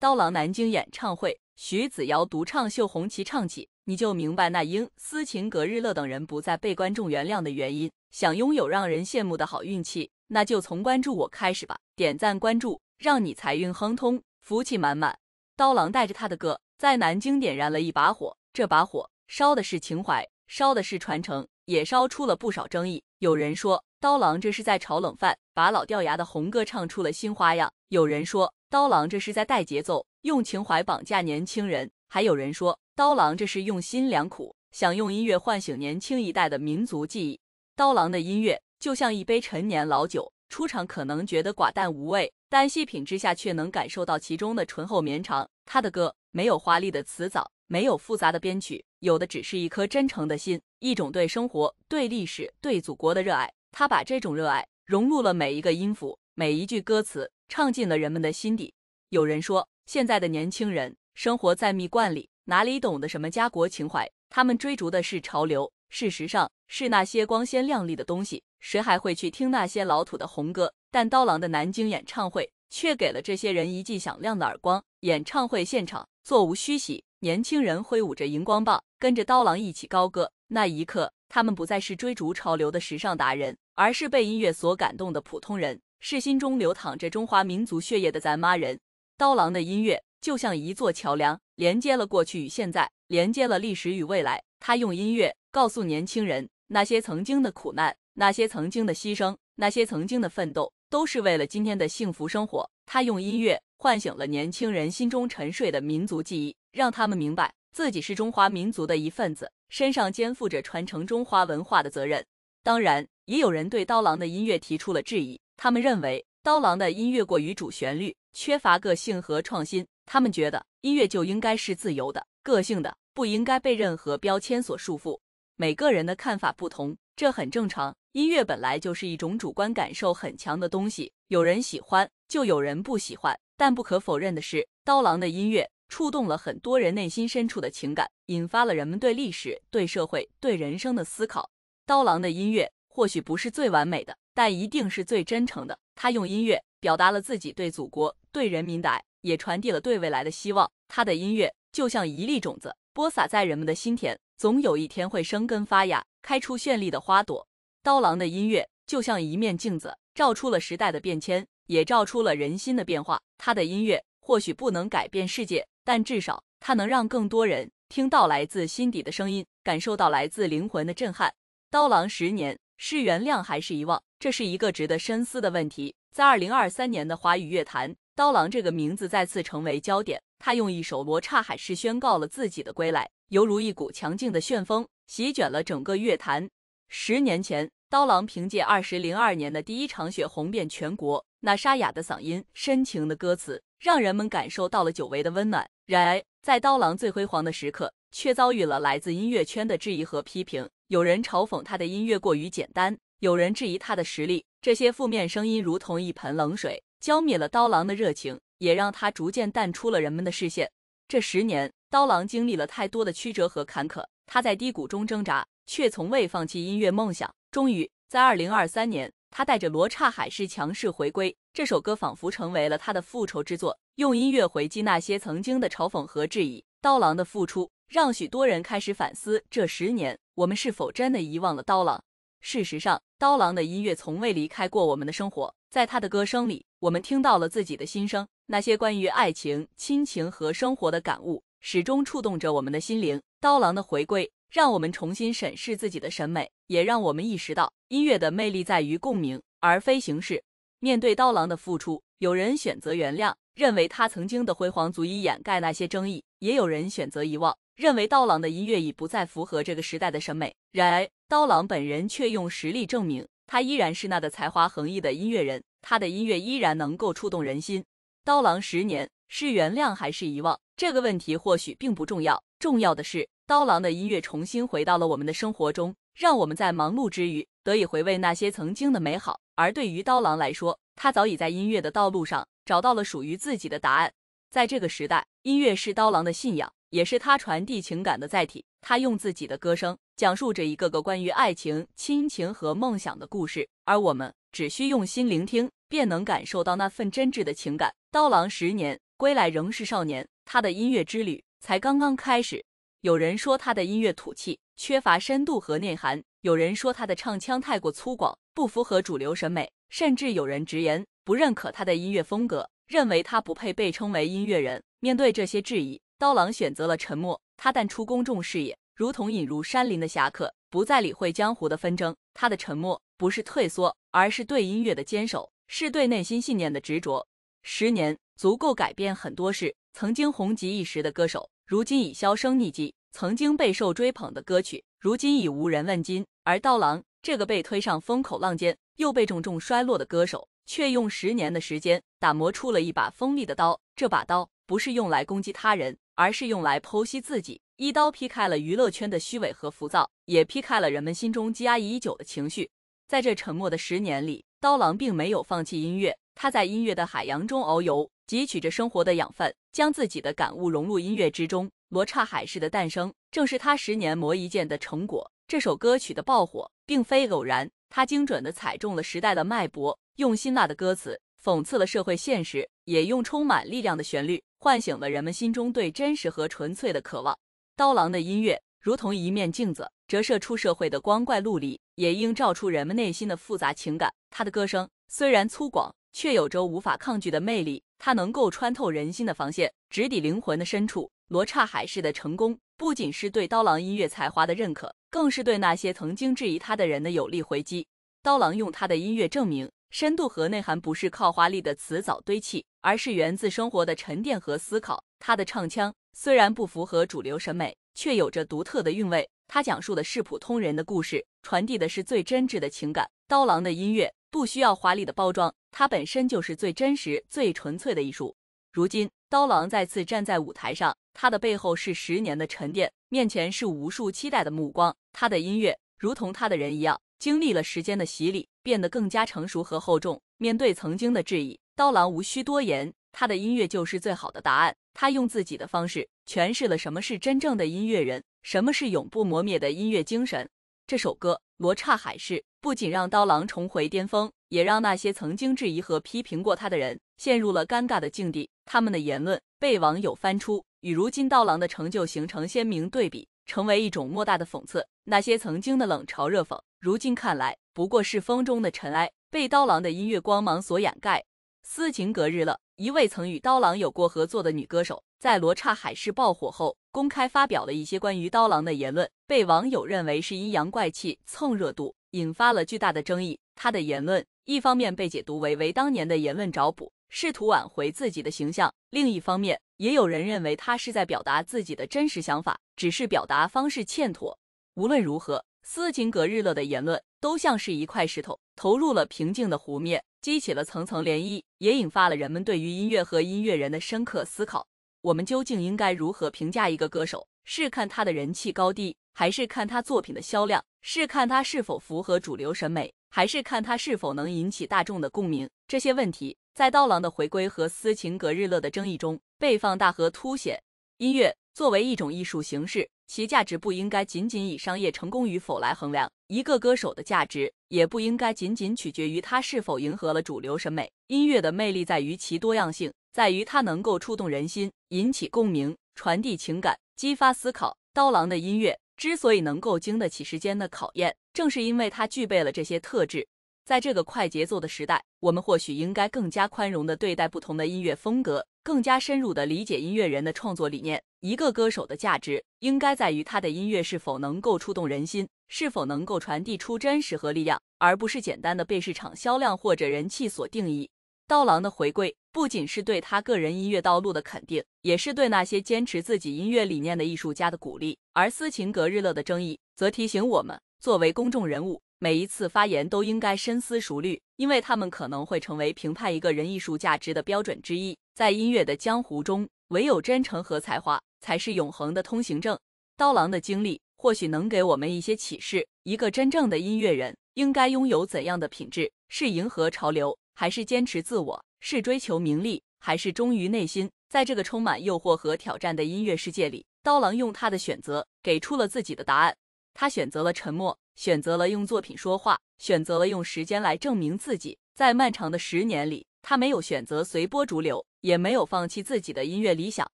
刀郎南京演唱会，徐子尧独唱《绣红旗》，唱起你就明白那英、斯琴格日乐等人不再被观众原谅的原因。想拥有让人羡慕的好运气，那就从关注我开始吧！点赞关注，让你财运亨通，福气满满。刀郎带着他的歌在南京点燃了一把火，这把火烧的是情怀，烧的是传承，也烧出了不少争议。有人说。刀郎这是在炒冷饭，把老掉牙的红歌唱出了新花样。有人说，刀郎这是在带节奏，用情怀绑架年轻人；还有人说，刀郎这是用心良苦，想用音乐唤醒年轻一代的民族记忆。刀郎的音乐就像一杯陈年老酒，出场可能觉得寡淡无味，但细品之下却能感受到其中的醇厚绵长。他的歌没有华丽的词藻，没有复杂的编曲，有的只是一颗真诚的心，一种对生活、对历史、对祖国的热爱。他把这种热爱融入了每一个音符，每一句歌词，唱进了人们的心底。有人说，现在的年轻人生活在蜜罐里，哪里懂得什么家国情怀？他们追逐的是潮流，事实上是那些光鲜亮丽的东西。谁还会去听那些老土的红歌？但刀郎的南京演唱会却给了这些人一记响亮的耳光。演唱会现场座无虚席，年轻人挥舞着荧光棒，跟着刀郎一起高歌。那一刻。他们不再是追逐潮流的时尚达人，而是被音乐所感动的普通人，是心中流淌着中华民族血液的咱妈人。刀郎的音乐就像一座桥梁，连接了过去与现在，连接了历史与未来。他用音乐告诉年轻人，那些曾经的苦难，那些曾经的牺牲，那些曾经的奋斗，都是为了今天的幸福生活。他用音乐唤醒了年轻人心中沉睡的民族记忆，让他们明白。自己是中华民族的一份子，身上肩负着传承中华文化的责任。当然，也有人对刀郎的音乐提出了质疑，他们认为刀郎的音乐过于主旋律，缺乏个性和创新。他们觉得音乐就应该是自由的、个性的，不应该被任何标签所束缚。每个人的看法不同，这很正常。音乐本来就是一种主观感受很强的东西，有人喜欢，就有人不喜欢。但不可否认的是，刀郎的音乐。触动了很多人内心深处的情感，引发了人们对历史、对社会、对人生的思考。刀郎的音乐或许不是最完美的，但一定是最真诚的。他用音乐表达了自己对祖国、对人民的爱，也传递了对未来的希望。他的音乐就像一粒种子，播撒在人们的心田，总有一天会生根发芽，开出绚丽的花朵。刀郎的音乐就像一面镜子，照出了时代的变迁，也照出了人心的变化。他的音乐。或许不能改变世界，但至少它能让更多人听到来自心底的声音，感受到来自灵魂的震撼。刀郎十年是原谅还是遗忘，这是一个值得深思的问题。在二零二三年的华语乐坛，刀郎这个名字再次成为焦点。他用一首《罗刹海市》宣告了自己的归来，犹如一股强劲的旋风，席卷了整个乐坛。十年前，刀郎凭借《二十零二年的第一场雪》红遍全国，那沙哑的嗓音，深情的歌词。让人们感受到了久违的温暖。然而，在刀郎最辉煌的时刻，却遭遇了来自音乐圈的质疑和批评。有人嘲讽他的音乐过于简单，有人质疑他的实力。这些负面声音如同一盆冷水，浇灭了刀郎的热情，也让他逐渐淡出了人们的视线。这十年，刀郎经历了太多的曲折和坎坷。他在低谷中挣扎，却从未放弃音乐梦想。终于，在二零二三年。他带着《罗刹海市》强势回归，这首歌仿佛成为了他的复仇之作，用音乐回击那些曾经的嘲讽和质疑。刀郎的付出，让许多人开始反思：这十年，我们是否真的遗忘了刀郎？事实上，刀郎的音乐从未离开过我们的生活，在他的歌声里，我们听到了自己的心声，那些关于爱情、亲情和生活的感悟，始终触动着我们的心灵。刀郎的回归。让我们重新审视自己的审美，也让我们意识到音乐的魅力在于共鸣，而非形式。面对刀郎的复出，有人选择原谅，认为他曾经的辉煌足以掩盖那些争议；也有人选择遗忘，认为刀郎的音乐已不再符合这个时代的审美。然而，刀郎本人却用实力证明，他依然是那个才华横溢的音乐人，他的音乐依然能够触动人心。刀郎十年是原谅还是遗忘？这个问题或许并不重要。重要的是，刀郎的音乐重新回到了我们的生活中，让我们在忙碌之余得以回味那些曾经的美好。而对于刀郎来说，他早已在音乐的道路上找到了属于自己的答案。在这个时代，音乐是刀郎的信仰，也是他传递情感的载体。他用自己的歌声讲述着一个个关于爱情、亲情和梦想的故事，而我们只需用心聆听，便能感受到那份真挚的情感。刀郎十年归来仍是少年，他的音乐之旅。才刚刚开始，有人说他的音乐土气，缺乏深度和内涵；有人说他的唱腔太过粗犷，不符合主流审美；甚至有人直言不认可他的音乐风格，认为他不配被称为音乐人。面对这些质疑，刀郎选择了沉默，他淡出公众视野，如同隐入山林的侠客，不再理会江湖的纷争。他的沉默不是退缩，而是对音乐的坚守，是对内心信念的执着。十年足够改变很多事。曾经红极一时的歌手，如今已销声匿迹；曾经备受追捧的歌曲，如今已无人问津。而刀郎，这个被推上风口浪尖，又被重重摔落的歌手，却用十年的时间打磨出了一把锋利的刀。这把刀不是用来攻击他人，而是用来剖析自己。一刀劈开了娱乐圈的虚伪和浮躁，也劈开了人们心中积压已久的情绪。在这沉默的十年里，刀郎并没有放弃音乐。他在音乐的海洋中遨游，汲取着生活的养分，将自己的感悟融入音乐之中。《罗刹海市》的诞生正是他十年磨一剑的成果。这首歌曲的爆火并非偶然，他精准地踩中了时代的脉搏，用辛辣的歌词讽刺了社会现实，也用充满力量的旋律唤醒了人们心中对真实和纯粹的渴望。刀郎的音乐如同一面镜子，折射出社会的光怪陆离，也映照出人们内心的复杂情感。他的歌声虽然粗犷，却有着无法抗拒的魅力，它能够穿透人心的防线，直抵灵魂的深处。罗刹海市的成功不仅是对刀郎音乐才华的认可，更是对那些曾经质疑他的人的有力回击。刀郎用他的音乐证明，深度和内涵不是靠华丽的词藻堆砌，而是源自生活的沉淀和思考。他的唱腔虽然不符合主流审美，却有着独特的韵味。他讲述的是普通人的故事，传递的是最真挚的情感。刀郎的音乐。不需要华丽的包装，它本身就是最真实、最纯粹的艺术。如今，刀郎再次站在舞台上，他的背后是十年的沉淀，面前是无数期待的目光。他的音乐如同他的人一样，经历了时间的洗礼，变得更加成熟和厚重。面对曾经的质疑，刀郎无需多言，他的音乐就是最好的答案。他用自己的方式诠释了什么是真正的音乐人，什么是永不磨灭的音乐精神。这首歌《罗刹海市》不仅让刀郎重回巅峰，也让那些曾经质疑和批评过他的人陷入了尴尬的境地。他们的言论被网友翻出，与如今刀郎的成就形成鲜明对比，成为一种莫大的讽刺。那些曾经的冷嘲热讽，如今看来不过是风中的尘埃，被刀郎的音乐光芒所掩盖。斯情隔日了，一位曾与刀郎有过合作的女歌手。在《罗刹海市》爆火后，公开发表了一些关于刀郎的言论，被网友认为是阴阳怪气、蹭热度，引发了巨大的争议。他的言论一方面被解读为为当年的言论找补，试图挽回自己的形象；另一方面，也有人认为他是在表达自己的真实想法，只是表达方式欠妥。无论如何，斯琴格日乐的言论都像是一块石头投入了平静的湖面，激起了层层涟漪，也引发了人们对于音乐和音乐人的深刻思考。我们究竟应该如何评价一个歌手？是看他的人气高低，还是看他作品的销量？是看他是否符合主流审美，还是看他是否能引起大众的共鸣？这些问题在刀郎的回归和斯琴格日乐的争议中被放大和凸显。音乐作为一种艺术形式，其价值不应该仅仅以商业成功与否来衡量。一个歌手的价值也不应该仅仅取决于他是否迎合了主流审美。音乐的魅力在于其多样性。在于它能够触动人心，引起共鸣，传递情感，激发思考。刀郎的音乐之所以能够经得起时间的考验，正是因为它具备了这些特质。在这个快节奏的时代，我们或许应该更加宽容地对待不同的音乐风格，更加深入地理解音乐人的创作理念。一个歌手的价值，应该在于他的音乐是否能够触动人心，是否能够传递出真实和力量，而不是简单地被市场销量或者人气所定义。刀郎的回归。不仅是对他个人音乐道路的肯定，也是对那些坚持自己音乐理念的艺术家的鼓励。而斯琴格日乐的争议，则提醒我们，作为公众人物，每一次发言都应该深思熟虑，因为他们可能会成为评判一个人艺术价值的标准之一。在音乐的江湖中，唯有真诚和才华才是永恒的通行证。刀郎的经历或许能给我们一些启示：一个真正的音乐人应该拥有怎样的品质？是迎合潮流，还是坚持自我？是追求名利，还是忠于内心？在这个充满诱惑和挑战的音乐世界里，刀郎用他的选择给出了自己的答案。他选择了沉默，选择了用作品说话，选择了用时间来证明自己。在漫长的十年里，他没有选择随波逐流，也没有放弃自己的音乐理想。《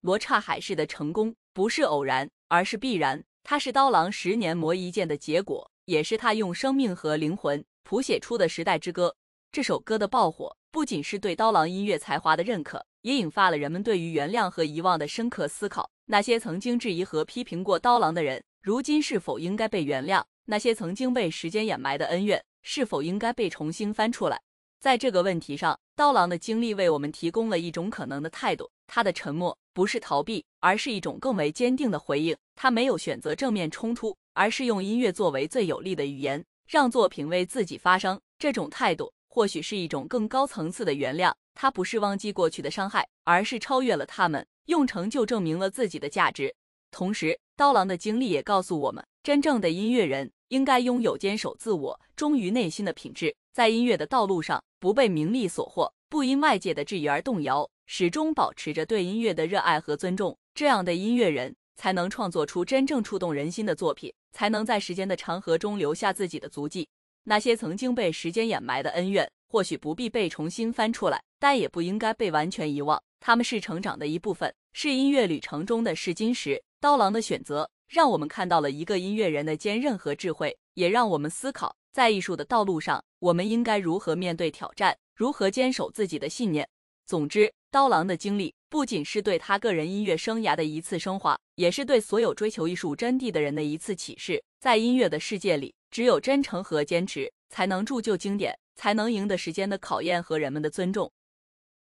罗刹海市》的成功不是偶然，而是必然。他是刀郎十年磨一剑的结果，也是他用生命和灵魂谱写出的时代之歌。这首歌的爆火，不仅是对刀郎音乐才华的认可，也引发了人们对于原谅和遗忘的深刻思考。那些曾经质疑和批评过刀郎的人，如今是否应该被原谅？那些曾经被时间掩埋的恩怨，是否应该被重新翻出来？在这个问题上，刀郎的经历为我们提供了一种可能的态度：他的沉默不是逃避，而是一种更为坚定的回应。他没有选择正面冲突，而是用音乐作为最有力的语言，让作品为自己发声。这种态度。或许是一种更高层次的原谅，他不是忘记过去的伤害，而是超越了他们，用成就证明了自己的价值。同时，刀郎的经历也告诉我们，真正的音乐人应该拥有坚守自我、忠于内心的品质，在音乐的道路上不被名利所惑，不因外界的质疑而动摇，始终保持着对音乐的热爱和尊重。这样的音乐人才能创作出真正触动人心的作品，才能在时间的长河中留下自己的足迹。那些曾经被时间掩埋的恩怨，或许不必被重新翻出来，但也不应该被完全遗忘。他们是成长的一部分，是音乐旅程中的试金石。刀郎的选择，让我们看到了一个音乐人的坚韧和智慧，也让我们思考，在艺术的道路上，我们应该如何面对挑战，如何坚守自己的信念。总之，刀郎的经历不仅是对他个人音乐生涯的一次升华，也是对所有追求艺术真谛的人的一次启示。在音乐的世界里，只有真诚和坚持，才能铸就经典，才能赢得时间的考验和人们的尊重。